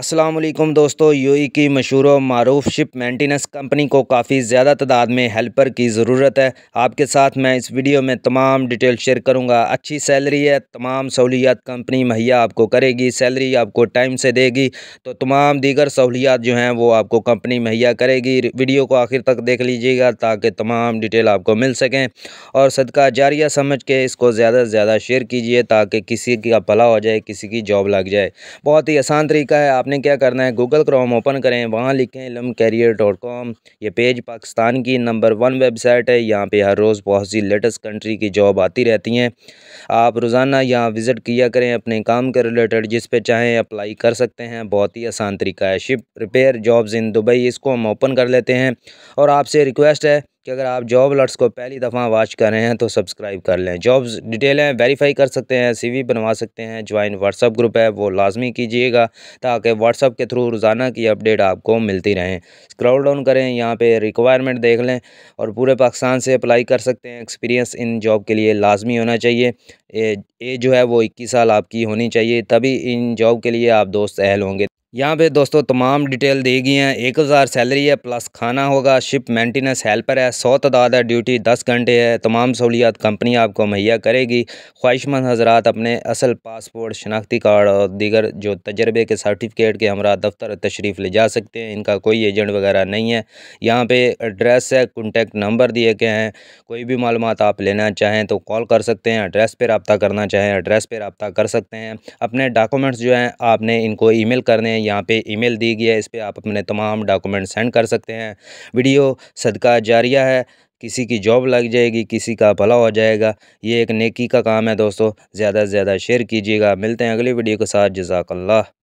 असलम दोस्तों यूई की मशहूर मरूफ शिप मेंटेनेंस कंपनी को काफ़ी ज़्यादा तादाद में हेल्पर की ज़रूरत है आपके साथ मैं इस वीडियो में तमाम डिटेल शेयर करूंगा अच्छी सैलरी है तमाम सहूलियात कंपनी मुहैया आपको करेगी सैलरी आपको टाइम से देगी तो तमाम दीगर सहूलियात जो हैं वो आपको कंपनी मुहैया करेगी वीडियो को आखिर तक देख लीजिएगा ताकि तमाम डिटेल आपको मिल सकें और सदका जारिया समझ के इसको ज़्यादा से ज़्यादा शेयर कीजिए ताकि किसी का भला हो जाए किसी की जॉब लग जाए बहुत ही आसान तरीका है आपने क्या करना है गूगल क्रोम ओपन करें वहाँ लिखें इलम कैरियर डॉट कॉम ये पेज पाकिस्तान की नंबर वन वेबसाइट है यहाँ पे हर रोज़ बहुत सी लेटेस्ट कंट्री की जॉब आती रहती हैं आप रोज़ाना यहाँ विज़िट किया करें अपने काम के रिलेटेड जिस पे चाहें अप्लाई कर सकते हैं बहुत ही आसान तरीका है ship repair jobs in Dubai इसको हम ओपन कर लेते हैं और आपसे रिक्वेस्ट है कि अगर आप जॉब अलर्ट्स को पहली दफ़ा वॉच कर रहे हैं तो सब्सक्राइब कर लें जॉब्स डिटेल हैं वेरीफाई कर सकते हैं सीवी बनवा सकते हैं ज्वाइन व्हाट्सअप ग्रुप है वो लाजमी कीजिएगा ताकि व्हाट्सअप के थ्रू रोज़ाना की अपडेट आपको मिलती रहें स्क्रॉल डाउन करें यहाँ पर रिक्वायरमेंट देख लें और पूरे पाकिस्तान से अप्लाई कर सकते हैं एक्सपीरियंस इन जॉब के लिए लाजमी होना चाहिए एज जो है वो इक्कीस साल आपकी होनी चाहिए तभी इन जॉब के लिए आप दोस्त अहल होंगे यहाँ पे दोस्तों तमाम डिटेल दी गई हैं एक हज़ार सैलरी है प्लस खाना होगा शिप मेंटेनेंस हेल्पर है सौ तादाद है ड्यूटी दस घंटे है तमाम सहूलियात कंपनी आपको मुहैया करेगी ख्वाहिशमंद हजरात अपने असल पासपोर्ट शनाख्ती कार्ड और दीगर जो तजर्बे के सर्टिफिकेट के हमरा दफ्तर तशरीफ़ ले जा सकते हैं इनका कोई एजेंट वगैरह नहीं है यहाँ पर एड्रेस है कॉन्टैक्ट नंबर दिए गए हैं कोई भी मालूम आप लेना चाहें तो कॉल कर सकते हैं एड्रेस पर रबता करना चाहें एड्रेस पर रबता कर सकते हैं अपने डॉक्यूमेंट्स जो हैं आपने इनको ई मेल करने हैं यहाँ पे ईमेल दी गई है इस पर आप अपने तमाम डॉक्यूमेंट सेंड कर सकते हैं वीडियो सदका जारिया है किसी की जॉब लग जाएगी किसी का भला हो जाएगा ये एक नेकी का काम है दोस्तों ज़्यादा से ज़्यादा शेयर कीजिएगा मिलते हैं अगली वीडियो के साथ जजाकल्ला